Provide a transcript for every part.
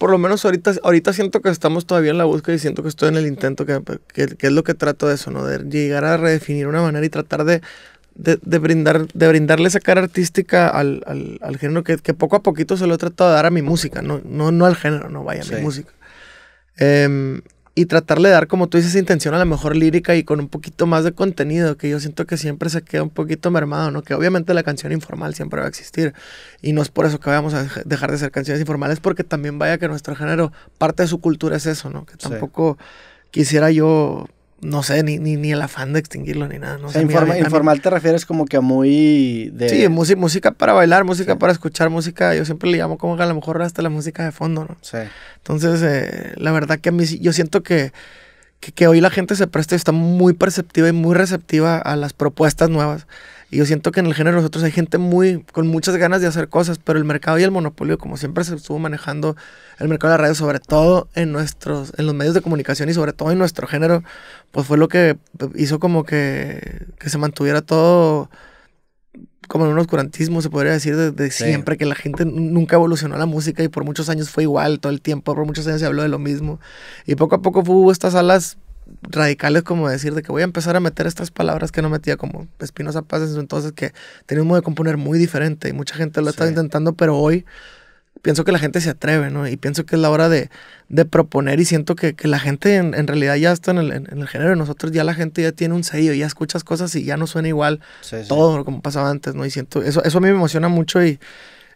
por lo menos ahorita, ahorita siento que estamos todavía en la búsqueda y siento que estoy en el intento, que, que, es lo que trato de eso, ¿no? De llegar a redefinir una manera y tratar de, de, brindar, de brindarle esa cara artística al, al, al género que, poco a poquito se lo he tratado de dar a mi música, no, no, no al género, no vaya, a mi música. Eh, y tratarle de dar, como tú dices, intención a la mejor lírica y con un poquito más de contenido, que yo siento que siempre se queda un poquito mermado, ¿no? Que obviamente la canción informal siempre va a existir y no es por eso que vayamos a dejar de ser canciones informales, porque también vaya que nuestro género, parte de su cultura es eso, ¿no? Que tampoco quisiera yo no sé, ni, ni, ni, el afán de extinguirlo ni nada. No informal te refieres como que a muy... Sí, música, música para bailar, música para escuchar, música, yo siempre le llamo como que a lo mejor hasta la música de fondo, ¿no? Sí. Entonces, eh, la verdad que a mí yo siento que, que, que hoy la gente se presta y está muy perceptiva y muy receptiva a las propuestas nuevas. Y yo siento que en el género nosotros hay gente muy con muchas ganas de hacer cosas, pero el mercado y el monopolio, como siempre se estuvo manejando el mercado de la radio, sobre todo en nuestros, en los medios de comunicación y sobre todo en nuestro género, pues fue lo que hizo como que, que se mantuviera todo como en un oscurantismo, se podría decir, de, siempre, que la gente nunca evolucionó la música y por muchos años fue igual, todo el tiempo, por muchos años se habló de lo mismo. Y poco a poco hubo estas alas radicales como decir de que voy a empezar a meter estas palabras que no metía como Espinosa Paz entonces que tenía un modo de componer muy diferente y mucha gente lo ha estado intentando, pero hoy pienso que la gente se atreve, ¿no? Y pienso que es la hora de, proponer y siento que, la gente en, realidad ya está en el, género de nosotros, ya la gente ya tiene un sello, ya escuchas cosas y ya no suena igual todo como pasaba antes, ¿no? Y siento, eso, eso a mí me emociona mucho y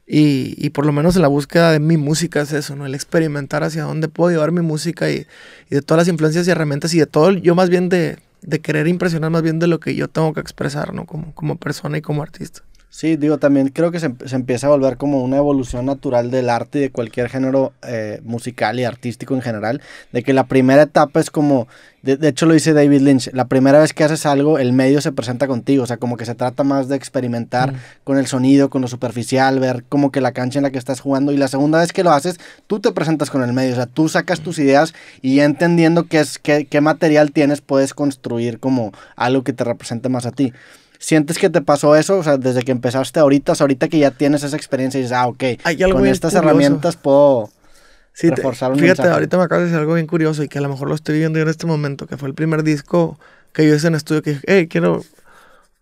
y, y, por lo menos en la búsqueda de mi música es eso, ¿no? El experimentar hacia dónde puedo llevar mi música y, de todas las influencias y herramientas y de todo, yo más bien de, de querer impresionar más bien de lo que yo tengo que expresar, ¿no? Como, como persona y como artista. Sí, digo, también creo que em-, se, empieza a volver como una evolución natural del arte y de cualquier género eh, musical y artístico en general, de que la primera etapa es como, de, hecho lo dice David Lynch, la primera vez que haces algo, el medio se presenta contigo, o sea, como que se trata más de experimentar mm. con el sonido, con lo superficial, ver como que la cancha en la que estás jugando, y la segunda vez que lo haces, tú te presentas con el medio, o sea, tú sacas tus mm. ideas y entendiendo qué, es, qué, qué material tienes, puedes construir como algo que te represente más a ti. ¿Sientes que te pasó eso? O sea, desde que empezaste ahorita, ahorita que ya tienes esa experiencia y dices, ah, ok, con estas herramientas puedo reforzar Fíjate, ahorita me acabas de decir algo bien curioso y que a lo mejor lo estoy viviendo yo en este momento, que fue el primer disco que yo hice en estudio, que dije, hey, quiero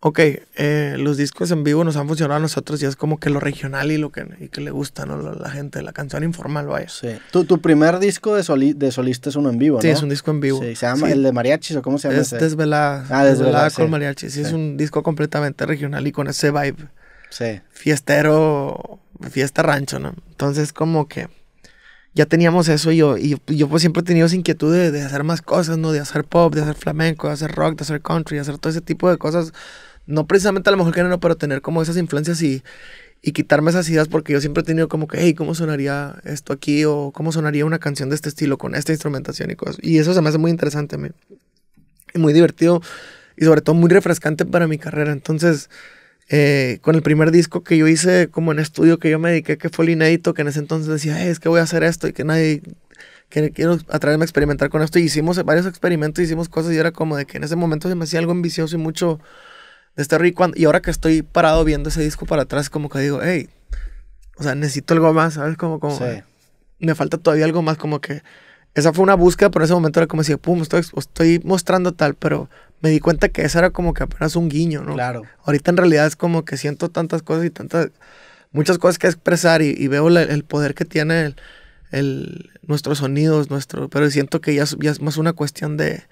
ok, eh, los discos en vivo nos han funcionado a nosotros y es como que lo regional y lo que, que le gusta ¿no? la, gente, la canción informal, vaya. Sí. Tu, primer disco de, de solista es uno en vivo, ¿no? Sí, es un disco en vivo. se llama el de mariachis o cómo se llama. Es Desvelada. Ah, Desvelada. con sí. mariachis. Sí, es un disco completamente regional y con ese vibe. Sí. Fiestero, fiesta rancho, ¿no? Entonces como que ya teníamos eso y yo, y yo pues siempre he tenido esa inquietud de hacer más cosas, ¿no? De hacer pop, de hacer flamenco, de hacer rock, de hacer country, de hacer todo ese tipo de cosas no precisamente a lo mejor género, pero tener como esas influencias y, quitarme esas ideas porque yo siempre he tenido como que, hey, ¿cómo sonaría esto aquí? O ¿cómo sonaría una canción de este estilo con esta instrumentación y cosas? Y eso se me hace muy interesante muy divertido y sobre todo muy refrescante para mi carrera. Entonces, eh, con el primer disco que yo hice como en estudio que yo me dediqué, que fue el inédito, que en ese entonces decía, hey, es que voy a hacer esto y que nadie, que quiero atraerme a experimentar con esto. Y hicimos varios experimentos, hicimos cosas y era como de que en ese momento se me hacía algo ambicioso y mucho de estar Y ahora que estoy parado viendo ese disco para atrás, como que digo, hey, o sea, necesito algo más, ¿sabes? Como, como, me falta todavía algo más, como que esa fue una búsqueda, pero en ese momento era como si, pum, estoy, estoy mostrando tal, pero me di cuenta que esa era como que apenas un guiño, ¿no? Claro. Ahorita en realidad es como que siento tantas cosas y tantas, muchas cosas que expresar y, veo el poder que tiene el, el, nuestros sonidos, nuestro, pero siento que ya, ya es más una cuestión de,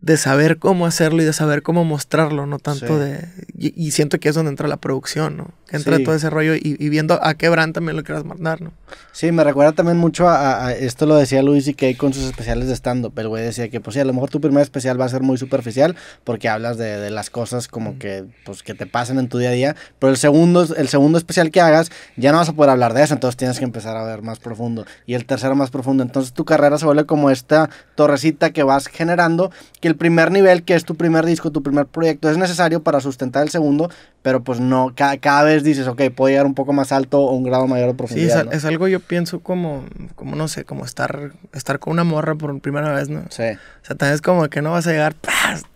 de saber cómo hacerlo y de saber cómo mostrarlo, no tanto de... Y, siento que es donde entra la producción, ¿no? entra todo ese rollo y, viendo a qué brand también lo quieras mandar, ¿no? Sí, me recuerda también mucho a, esto lo decía Luis y que hay con sus especiales de stand-up, el güey decía que pues sí, a lo mejor tu primer especial va a ser muy superficial porque hablas de, las cosas como mm. que pues que te pasan en tu día a día, pero el segundo, el segundo especial que hagas ya no vas a poder hablar de eso, entonces tienes que empezar a ver más profundo y el tercero más profundo, entonces tu carrera se vuelve como esta torrecita que vas generando que el primer nivel, que es tu primer disco, tu primer proyecto, es necesario para sustentar el segundo, pero pues no, cada, vez dices, ok, puedo llegar un poco más alto o un grado mayor de profundidad. es, algo yo pienso como, como no sé, como estar, estar con una morra por primera vez, ¿no? Sí. O sea, también es como que no vas a llegar,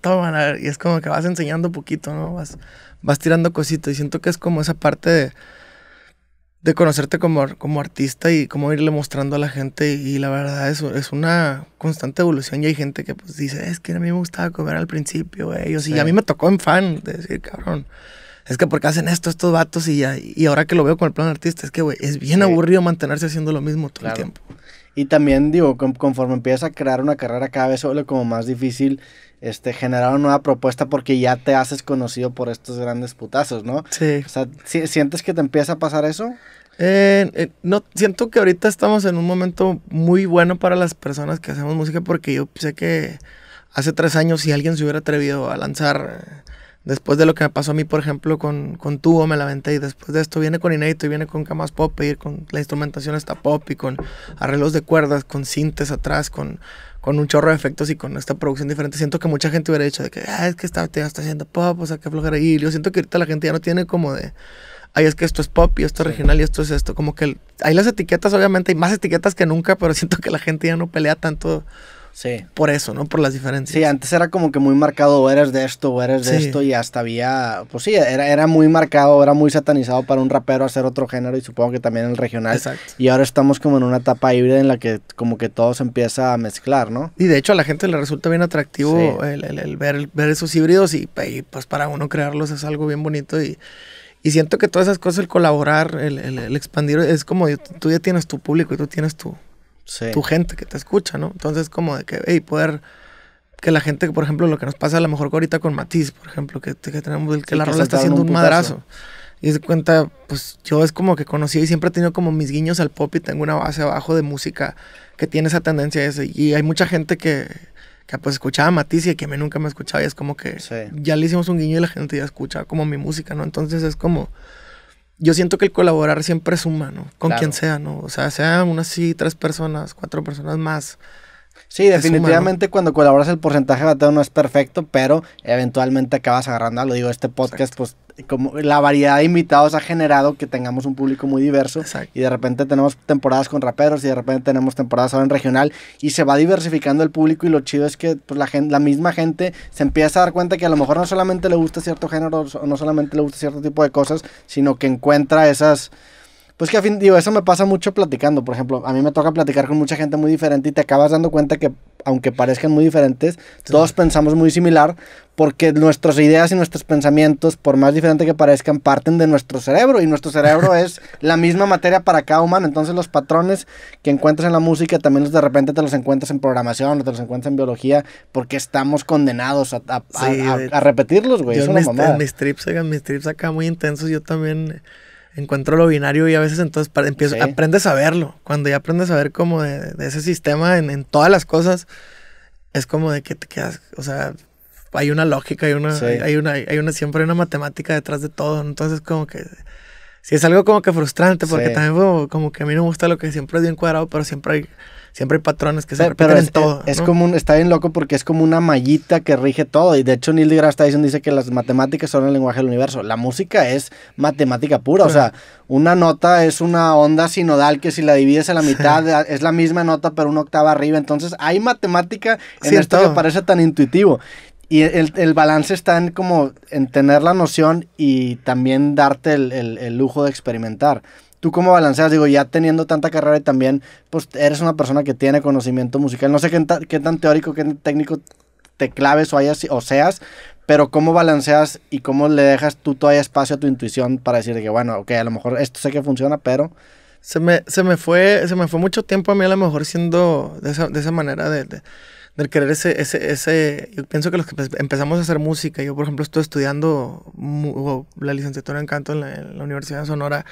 Toma, y es como que vas enseñando poquito, ¿no? Vas, vas tirando cositas y siento que es como esa parte de de conocerte como, como artista y cómo irle mostrando a la gente. Y, la verdad es, es una constante evolución. Y hay gente que pues, dice, es que a mí me gustaba comer al principio, ellos, Y a mí me tocó en fan de decir, cabrón, es que porque hacen esto estos vatos y Y ahora que lo veo con el plan artista, es que, güey, es bien aburrido mantenerse haciendo lo mismo todo el tiempo. Y también, digo, conforme empiezas a crear una carrera cada vez solo como más difícil este, generar una nueva propuesta porque ya te haces conocido por estos grandes putazos, ¿no? Sí. O sea, ¿sientes que te empieza a pasar eso? Eh, eh, no, siento que ahorita estamos en un momento muy bueno para las personas que hacemos música porque yo sé que hace tres años si alguien se hubiera atrevido a lanzar eh, después de lo que me pasó a mí, por ejemplo, con, con Tubo, me lamenté, y después de esto viene con Inédito, y viene con camas pop, y con la instrumentación está pop, y con arreglos de cuerdas, con cintes atrás, con con un chorro de efectos y con esta producción diferente. Siento que mucha gente hubiera dicho de que, ah, es que está, está haciendo pop, o sea, que flojera. Y yo siento que ahorita la gente ya no tiene como de, ay, es que esto es pop y esto es regional y esto es esto. Como que hay las etiquetas, obviamente, hay más etiquetas que nunca, pero siento que la gente ya no pelea tanto Sí. Por eso, ¿no? Por las diferencias. Sí, antes era como que muy marcado, o eres de esto, o eres de esto, y hasta había, pues sí, era, era muy marcado, era muy satanizado para un rapero hacer otro género, y supongo que también el regional. Exacto. Y ahora estamos como en una etapa híbrida en la que como que todo se empieza a mezclar, ¿no? Y de hecho a la gente le resulta bien atractivo el, ver, esos híbridos, y, pues para uno crearlos es algo bien bonito y... Y siento que todas esas cosas, el colaborar, el, el expandir, es como tú ya tienes tu público y tú tienes tu, tu gente que te escucha, ¿no? Entonces, como de que, hey, poder que la gente, por ejemplo, lo que nos pasa a lo mejor ahorita con Matiz, por ejemplo, que, tenemos el que la rola está haciendo un, madrazo. Y se cuenta, pues yo es como que conocí y siempre he tenido como mis guiños al pop y tengo una base abajo de música que tiene esa tendencia esa. Y hay mucha gente que, que pues escuchaba a Matiz y que a mí nunca me escuchaba y es como que ya le hicimos un guiño y la gente ya escucha como mi música, ¿no? Entonces es como yo siento que el colaborar siempre es humano, con quien sea, ¿no? O sea, sean unas sí, tres personas, cuatro personas más. Sí, definitivamente cuando colaboras el porcentaje de bateo no es perfecto, pero eventualmente acabas agarrando lo Digo, este podcast, pues como la variedad de invitados ha generado que tengamos un público muy diverso y de repente tenemos temporadas con raperos y de repente tenemos temporadas ahora en regional y se va diversificando el público y lo chido es que pues, la, la misma gente se empieza a dar cuenta que a lo mejor no solamente le gusta cierto género o no solamente le gusta cierto tipo de cosas, sino que encuentra esas... Pues que a fin, digo, eso me pasa mucho platicando, por ejemplo, a mí me toca platicar con mucha gente muy diferente y te acabas dando cuenta que aunque parezcan muy diferentes, todos pensamos muy similar porque nuestras ideas y nuestros pensamientos, por más diferentes que parezcan, parten de nuestro cerebro y nuestro cerebro es la misma materia para cada humano. Entonces los patrones que encuentras en la música también de repente te los encuentras en programación o te los encuentras en biología porque estamos condenados a, repetirlos, güey. es mis trips acá muy intensos, yo también encuentro lo binario y a veces entonces empiezo, aprendes a verlo. Cuando ya aprendes a ver como de, ese sistema en, todas las cosas, es como de que te quedas, o sea, hay una lógica, hay una, hay, una, hay una, siempre hay una matemática detrás de todo. Entonces como que si es algo como que frustrante, porque también como, que a mí no me gusta lo que siempre es bien cuadrado, pero siempre hay siempre hay patrones que se pero, repiten en todo. Es, como está bien loco porque es como una mallita que rige todo. Y de hecho, Neil deGrasse Tyson dice que las matemáticas son el lenguaje del universo. La música es matemática pura. O sea, una nota es una onda sinodal que si la divides a la mitad eh, es la misma nota, pero una octava arriba. Entonces, hay matemática en esto que parece tan intuitivo. Y el, balance está en como en tener la noción y también darte el lujo de experimentar. ¿Tú cómo balanceas? Digo, ya teniendo tanta carrera y también, pues eres una persona que tiene conocimiento musical. No sé qué, qué tan teórico, qué tan técnico te claves o, hayas, o seas, pero cómo balanceas y cómo le dejas tú todavía espacio a tu intuición para decir que, bueno, ok, a lo mejor esto sé que funciona, pero... Se me, se me, fue, se me fue mucho tiempo a mí a lo mejor siendo de esa, de esa manera de, querer ese, Yo pienso que los que empezamos a hacer música, yo por ejemplo estoy estudiando la licenciatura en canto en la, en la Universidad de Sonora,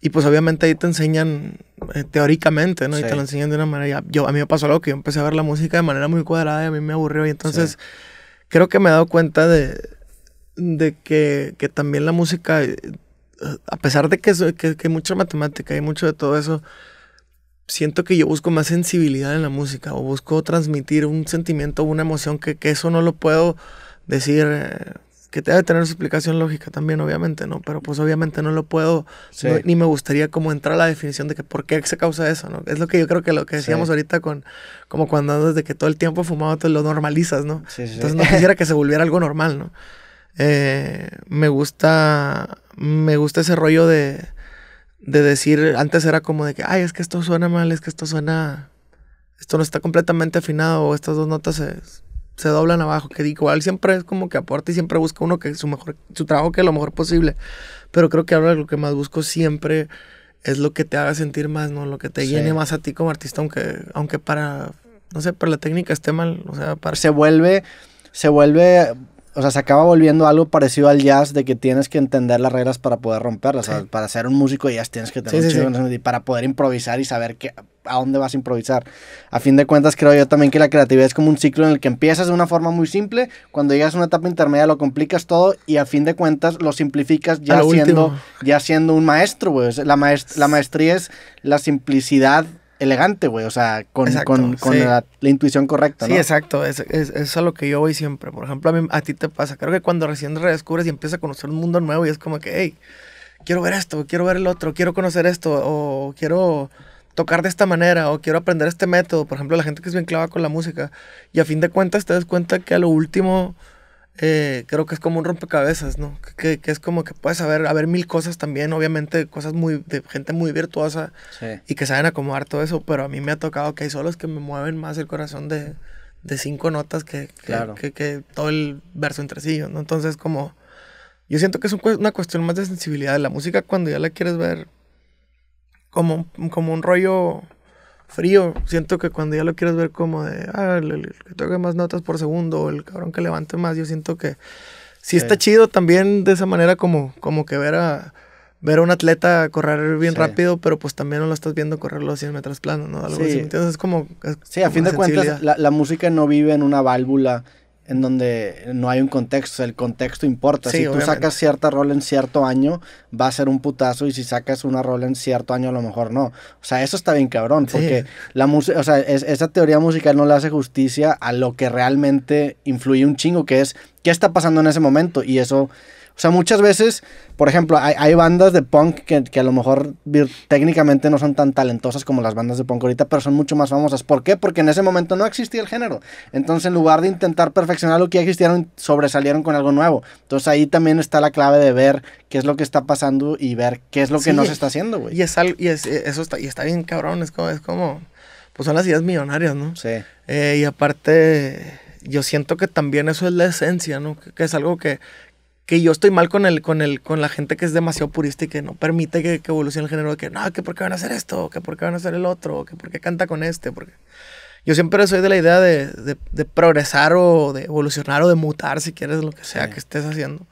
y pues obviamente ahí te enseñan eh, teóricamente, ¿no? Y te lo enseñan de una manera. Yo, a mí me pasó algo que yo empecé a ver la música de manera muy cuadrada y a mí me aburrió. Y entonces creo que me he dado cuenta de, de que, también la música, eh, a pesar de que, que, que hay mucha matemática, y mucho de todo eso, siento que yo busco más sensibilidad en la música o busco transmitir un sentimiento, una emoción que, que eso no lo puedo decir eh, que debe tener su explicación lógica también, obviamente, ¿no? Pero pues obviamente no lo puedo, ni me gustaría como entrar a la definición de que por qué se causa eso, ¿no? Es lo que yo creo que lo que decíamos ahorita con, como cuando desde de que todo el tiempo fumado te lo normalizas, ¿no? Entonces no quisiera que se volviera algo normal, ¿no? Eh, me gusta, me gusta ese rollo de, de decir, antes era como de que, ay, es que esto suena mal, es que esto suena, esto no está completamente afinado, o estas dos notas es se doblan abajo, que igual siempre es como que aporta y siempre busca uno que su mejor, su trabajo que lo mejor posible. Pero creo que ahora lo que más busco siempre es lo que te haga sentir más, ¿no? Lo que te llene más a ti como artista, aunque, aunque para, no sé, para la técnica esté mal, o sea, para... Se vuelve, se vuelve, o sea, se acaba volviendo algo parecido al jazz de que tienes que entender las reglas para poder romperlas, o sea, para ser un músico de jazz tienes que tener y para poder improvisar y saber que a dónde vas a improvisar. A fin de cuentas, creo yo también que la creatividad es como un ciclo en el que empiezas de una forma muy simple, cuando llegas a una etapa intermedia lo complicas todo y a fin de cuentas lo simplificas ya, siendo, ya siendo un maestro, güey. La, la maestría es la simplicidad elegante, güey. O sea, con, la, intuición correcta, ¿no? Sí, exacto. Es, es, a lo que yo voy siempre. Por ejemplo, a, mí, a ti te pasa. Creo que cuando recién redescubres y empiezas a conocer un mundo nuevo y es como que, hey, quiero ver esto, quiero ver el otro, quiero conocer esto, o quiero tocar de esta manera o quiero aprender este método. Por ejemplo, la gente que es bien clava con la música. Y a fin de cuentas te das cuenta que a lo último eh, creo que es como un rompecabezas, ¿no? Que, que, es como que puedes saber, haber mil cosas también, obviamente cosas muy de gente muy virtuosa y que saben acomodar todo eso, pero a mí me ha tocado que hay solos que me mueven más el corazón de, de cinco notas que, que, que, todo el verso entre sí, ¿no? Entonces como... Yo siento que es una cuestión más de sensibilidad. La música cuando ya la quieres ver como, como un rollo frío. Siento que cuando ya lo quieres ver como de, ah, el, que toque más notas por segundo, o el cabrón que levante más, yo siento que sí, está chido también de esa manera como, como que ver a, ver a un atleta correr bien rápido, pero pues también no lo estás viendo correr los 100 metros planos, ¿no? Algo Entonces es como... sí, a fin de cuentas, la, la, música no vive en una válvula en donde no hay un contexto, el contexto importa. si tú sacas cierta rol en cierto año, va a ser un putazo, y si sacas una rol en cierto año, a lo mejor no. O sea, eso está bien cabrón, porque la música, esa teoría musical no le hace justicia a lo que realmente influye un chingo, que es qué está pasando en ese momento, y eso o sea, muchas veces, por ejemplo, hay, bandas de punk que, a lo mejor técnicamente no son tan talentosas como las bandas de punk ahorita, pero son mucho más famosas. ¿Por qué? Porque en ese momento no existía el género. Entonces, en lugar de intentar perfeccionar lo que ya existieron, sobresalieron con algo nuevo. Entonces, ahí también está la clave de ver qué es lo que está pasando y ver qué es lo que no se está haciendo, güey. Y, es, y es, e, eso está, y está bien cabrón, es como, es como, pues son las ideas millonarias, ¿no? Sí. Eh, y aparte yo siento que también eso es la esencia, ¿no? que es algo que, que yo estoy mal con el, con el, con la gente que es demasiado purista y que no permite que, que evolucione el género, que no, que por qué van a hacer esto, que por qué van a hacer el otro, que por qué canta con este, porque yo siempre soy de la idea de, progresar o de evolucionar o de mutar, si quieres, lo que sea que estés haciendo.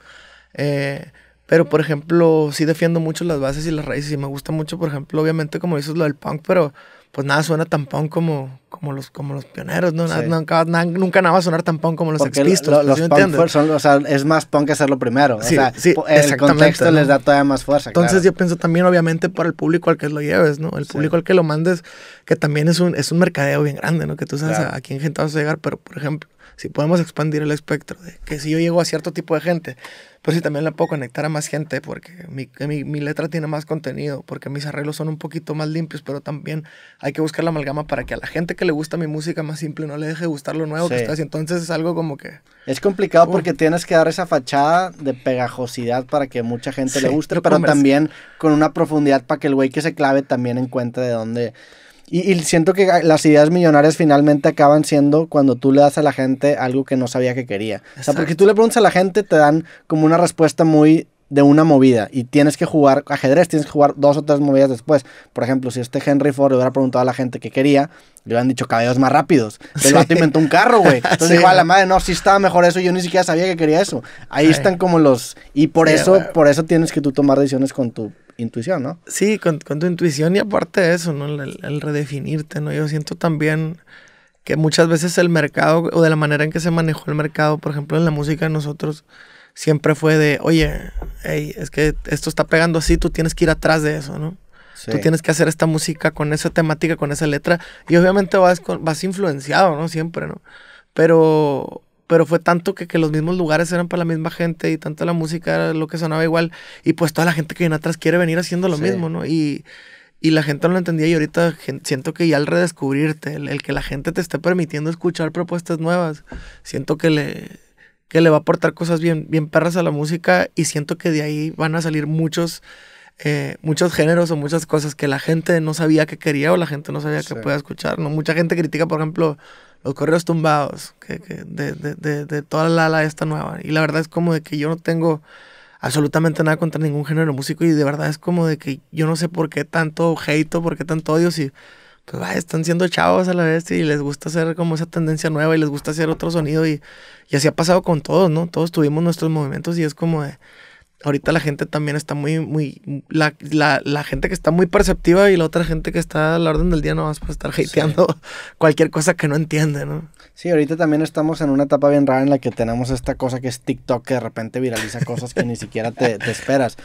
Eh, pero, por ejemplo, sí defiendo mucho las bases y las raíces y me gusta mucho, por ejemplo, obviamente, como dices, lo del punk, pero pues nada suena tan como, como, los, como los pioneros, ¿no? nunca, nada, va a sonar tan punk como los expistos. es más punk hacerlo primero. lo o el contexto les da todavía más fuerza. Entonces yo pienso también, obviamente, para el público al que lo lleves, ¿no? El público al que lo mandes, que también es un, es un mercadeo bien grande, ¿no? Que tú sabes a, a quién gente vas a llegar, pero por ejemplo, si podemos expandir el espectro de que si yo llego a cierto tipo de gente, pues sí, también la puedo conectar a más gente porque mi, mi, letra tiene más contenido, porque mis arreglos son un poquito más limpios, pero también hay que buscar la amalgama para que a la gente que le gusta mi música más simple no le deje gustar lo nuevo que estás. Entonces es algo como que... Es complicado porque tienes que dar esa fachada de pegajosidad para que mucha gente le guste, pero también con una profundidad para que el güey que se clave también encuentre de dónde... Y, siento que ah, las ideas millonarias finalmente acaban siendo cuando tú le das a la gente algo que no sabía que quería. O sea, porque tú le preguntas a la gente, te dan como una respuesta muy de una movida y tienes que jugar ajedrez, tienes que jugar dos o tres movidas después. Por ejemplo, si este Henry Ford le hubiera preguntado a la gente qué quería, le hubieran dicho cabellos más rápidos. El vato inventó un carro, güey. Entonces dijo, a la madre, no, sí estaba mejor eso, yo ni siquiera sabía que quería eso. Ahí están como los... Y por eso, por eso tienes que tú tomar decisiones con tu intuición, ¿no? Sí, con, tu intuición y aparte de eso, ¿no? El, redefinirte, ¿no? Yo siento también que muchas veces el mercado o de la manera en que se manejó el mercado, por ejemplo, en la música nosotros, siempre fue de, oye, es que esto está pegando así, tú tienes que ir atrás de eso, ¿no? Tú tienes que hacer esta música con esa temática, con esa letra. Y obviamente vas, con, vas influenciado, ¿no? Siempre, ¿no? Pero pero fue tanto que, los mismos lugares eran para la misma gente y tanto la música era lo que sonaba igual. Y pues toda la gente que viene atrás quiere venir haciendo lo mismo, ¿no? Y, la gente no lo entendía y ahorita siento que ya al redescubrirte, el, que la gente te esté permitiendo escuchar propuestas nuevas, siento que le, le va a aportar cosas bien, bien perras a la música y siento que de ahí van a salir muchos... Eh, muchos géneros o muchas cosas que la gente no sabía que quería o la gente no sabía que podía escuchar. ¿no? Mucha gente critica, por ejemplo, los correos tumbados, que, de, de, de, toda la, ala esta nueva. Y la verdad es como de que yo no tengo absolutamente nada contra ningún género músico y de verdad es como de que yo no sé por qué tanto hate por qué tanto odio si pues están siendo chavos a la vez y les gusta hacer como esa tendencia nueva y les gusta hacer otro sonido y, y así ha pasado con todos, ¿no? Todos tuvimos nuestros movimientos y es como de ahorita la gente también está muy, muy, la, gente que está muy perceptiva y la otra gente que está a la orden del día no vas a estar hateando cualquier cosa que no entiende, ¿no? Sí, ahorita también estamos en una etapa bien rara en la que tenemos esta cosa que es TikTok que de repente viraliza cosas que ni siquiera te esperas.